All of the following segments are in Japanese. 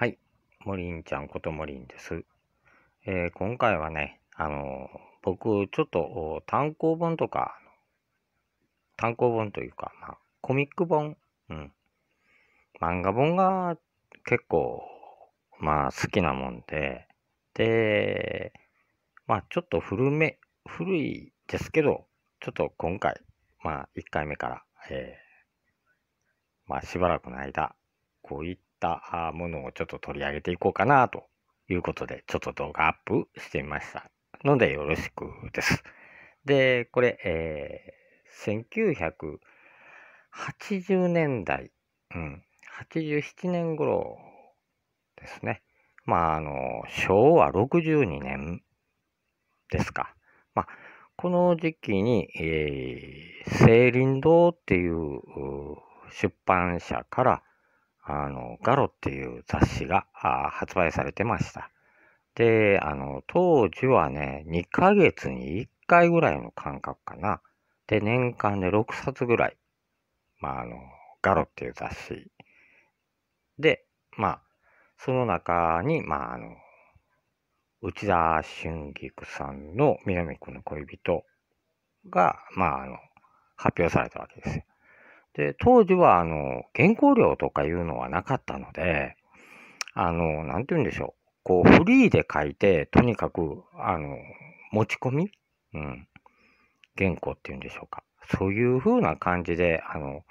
はい、モリんちゃんことモリんです。えー、今回はね、あのー、僕、ちょっと単行本とか、単行本というか、まあ、コミック本、うん、漫画本が結構、まあ、好きなもんで、で、まあ、ちょっと古め、古いですけど、ちょっと今回、まあ、1回目から、えー、まあ、しばらくの間、こういったものをちょっと取り上げていこうかなということで、ちょっと動画アップしてみました。のでよろしくです。で、これ、えー、1980年代、うん、87年頃ですね。まあ、あの、昭和62年ですか。まあ、この時期に、えー、青林堂っていう出版社から、あの、ガロっていう雑誌が発売されてました。で、あの、当時はね、2ヶ月に1回ぐらいの間隔かな。で、年間で6冊ぐらい、まあ、あの、ガロっていう雑誌で、まあ、その中に、まあ、あの、内田俊菊さんの南君の恋人が、まあ、あの、発表されたわけですよ。で、当時は、あの、原稿料とかいうのはなかったので、あの、なんて言うんでしょう。こう、フリーで書いて、とにかく、あの、持ち込みうん。原稿っていうんでしょうか。そういう風な感じで、あの、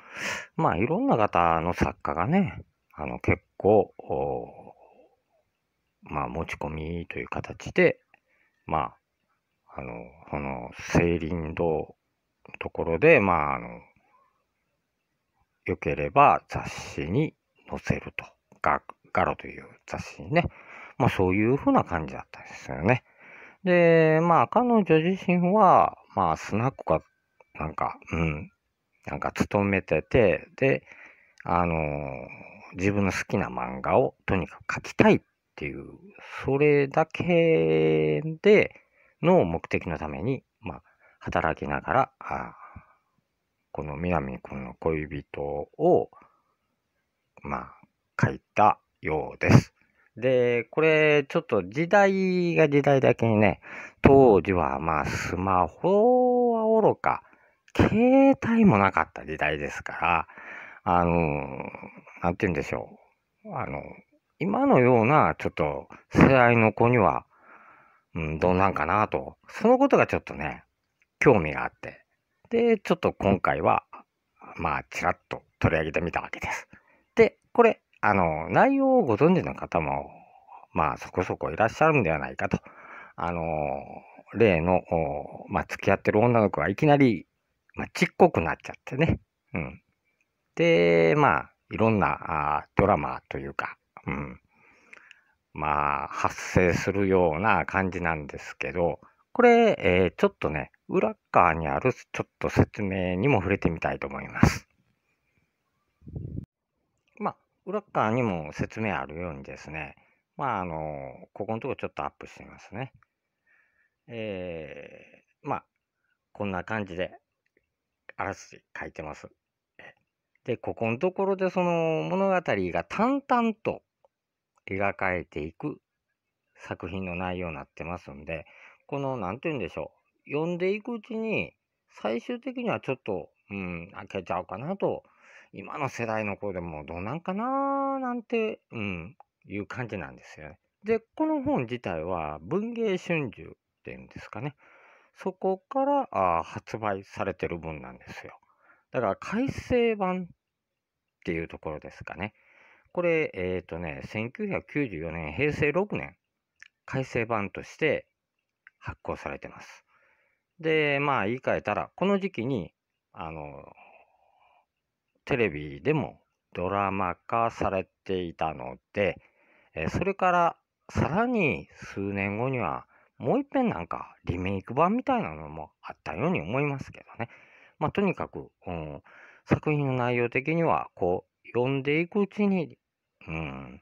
まあ、いろんな方の作家がね、あの、結構、まあ、持ち込みという形で、まあ、あの、その、セイリンドところで、まあ、あの、よければ雑誌に載せると。ガガロという雑誌にね。まあそういうふうな感じだったんですよね。で、まあ彼女自身は、まあスナックか、なんか、うん、なんか勤めてて、で、あのー、自分の好きな漫画をとにかく描きたいっていう、それだけでの目的のために、まあ働きながら、あこの南くんの恋人を、まあ、書いたようです。で、これ、ちょっと時代が時代だけにね、当時はまあ、スマホはおろか、携帯もなかった時代ですから、あの、なんて言うんでしょう。あの、今のような、ちょっと、世代の子には、うん、どうなんかなと。そのことがちょっとね、興味があって。で、ちょっと今回は、まあ、ちらっと取り上げてみたわけです。で、これ、あの、内容をご存知の方も、まあ、そこそこいらっしゃるんではないかと。あの、例の、まあ、付き合ってる女の子がいきなり、まあ、ちっこくなっちゃってね。うん。で、まあ、いろんなあドラマというか、うん。まあ、発生するような感じなんですけど、これ、えー、ちょっとね、裏側にあるちょっと説明にも触れてみたいと思います。まあ、裏側にも説明あるようにですね、まあ、あの、ここのとこちょっとアップしてみますね。えー、まあ、こんな感じで、あらすじ書いてます。で、ここのところでその物語が淡々と描かれていく作品の内容になってますんで、この、なんて言うんでしょう。読んでいくうちに、最終的にはちょっと、うん、開けちゃうかなと、今の世代の子でもどうなんかななんて、うん、いう感じなんですよね。で、この本自体は文芸春秋っていうんですかね。そこからあ発売されてる分なんですよ。だから改正版っていうところですかね。これ、えっ、ー、とね、1994年、平成6年、改正版として発行されてます。で、まあ言い換えたら、この時期に、あの、テレビでもドラマ化されていたので、えそれからさらに数年後には、もう一遍なんかリメイク版みたいなのもあったように思いますけどね。まあとにかく、うん、作品の内容的には、こう、読んでいくうちに、うん、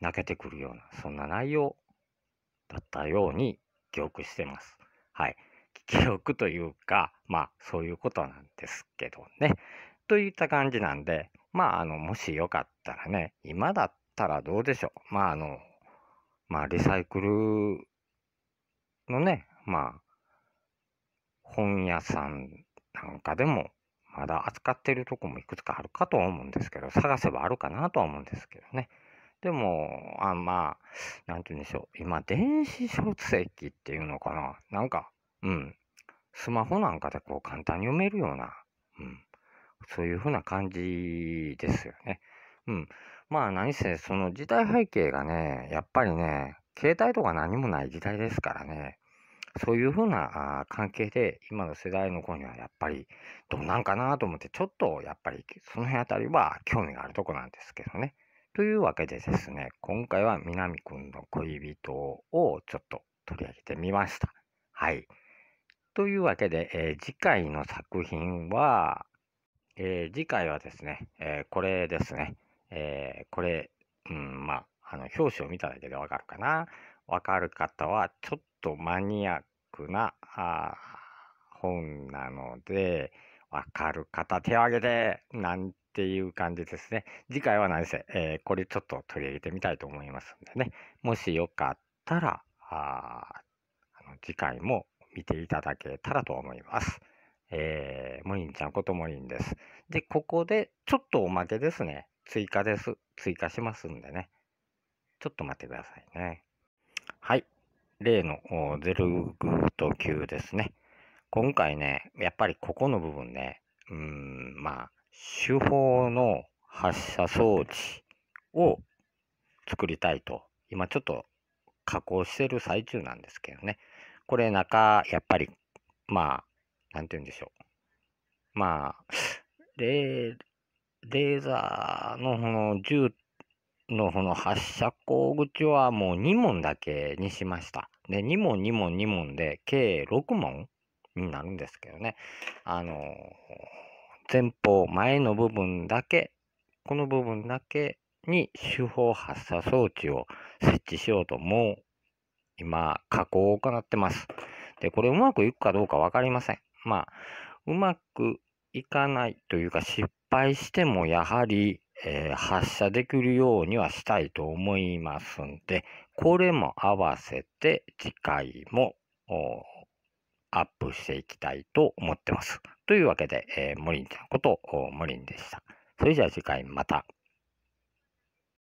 泣けてくるような、そんな内容だったように記憶してます。はい。記憶というか、まあそういうことなんですけどね。といった感じなんで、まああの、もしよかったらね、今だったらどうでしょう。まああの、まあリサイクルのね、まあ、本屋さんなんかでも、まだ扱ってるとこもいくつかあるかと思うんですけど、探せばあるかなとは思うんですけどね。でも、あまあ、なんて言うんでしょう。今、電子書籍っていうのかな。なんか、うん、スマホなんかでこう簡単に読めるような、うん、そういうふうな感じですよね。うん。まあ何せその時代背景がね、やっぱりね、携帯とか何もない時代ですからね、そういうふうな関係で今の世代の子にはやっぱりどうなんかなと思って、ちょっとやっぱりその辺あたりは興味があるとこなんですけどね。というわけでですね、今回は南くんの恋人をちょっと取り上げてみました。はい。というわけで、えー、次回の作品は、えー、次回はですね、えー、これですね、えこれ、うん、まあ、あの、表紙を見ただけでわかるかな。わかる方は、ちょっとマニアックな、あ本なので、わかる方手を挙げて、なんていう感じですね。次回は何せ、えこれちょっと取り上げてみたいと思いますんでね。もしよかったら、あの次回も見ていただけたらと思います。えー、モリンちゃんこともりんです。で、ここで、ちょっとおまけですね。追加です。追加しますんでね。ちょっと待ってくださいね。はい。例のゼルグート級ですね。今回ね、やっぱりここの部分ね、うん、まあ、手法の発射装置を作りたいと、今ちょっと加工してる最中なんですけどね。これ中、やっぱり、まあ、なんて言うんでしょう。まあ、レーザーのこの銃のこの発射口口はもう2問だけにしました。で、2問、2問、2問で、計6問になるんですけどね。あの、前方、前の部分だけ、この部分だけに手法発射装置を設置しようとも今、加工を行ってます。で、これうまくいくかどうかわかりません。まあ、うまくいかないというか、失敗してもやはり、えー、発射できるようにはしたいと思いますんで、これも合わせて次回もアップしていきたいと思ってます。というわけで、えー、モリンちゃんことモリンでした。それじゃあ次回また。